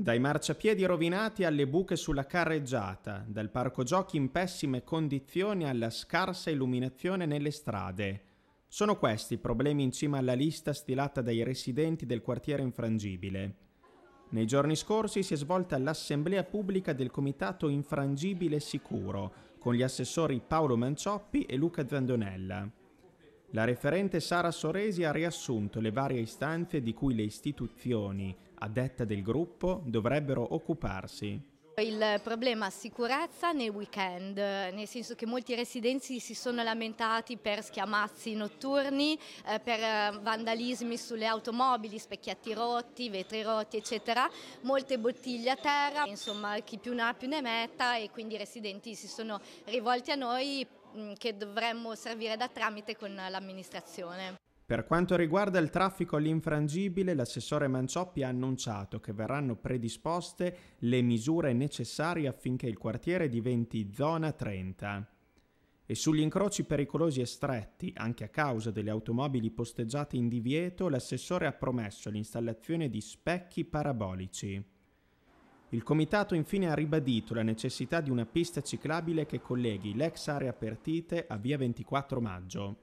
Dai marciapiedi rovinati alle buche sulla carreggiata, dal parco giochi in pessime condizioni alla scarsa illuminazione nelle strade. Sono questi i problemi in cima alla lista stilata dai residenti del quartiere infrangibile. Nei giorni scorsi si è svolta l'assemblea pubblica del Comitato Infrangibile Sicuro, con gli assessori Paolo Mancioppi e Luca Zandonella. La referente Sara Soresi ha riassunto le varie istanze di cui le istituzioni, a detta del gruppo, dovrebbero occuparsi. Il problema sicurezza nei weekend, nel senso che molti residenti si sono lamentati per schiamazzi notturni, eh, per eh, vandalismi sulle automobili, specchietti rotti, vetri rotti, eccetera, molte bottiglie a terra, insomma chi più ne ha più ne metta e quindi i residenti si sono rivolti a noi Mm, che dovremmo servire da tramite con l'amministrazione. Per quanto riguarda il traffico all'infrangibile, l'assessore Mancioppi ha annunciato che verranno predisposte le misure necessarie affinché il quartiere diventi zona 30. E sugli incroci pericolosi e stretti, anche a causa delle automobili posteggiate in divieto, l'assessore ha promesso l'installazione di specchi parabolici. Il comitato infine ha ribadito la necessità di una pista ciclabile che colleghi l'ex area Pertite a via 24 maggio.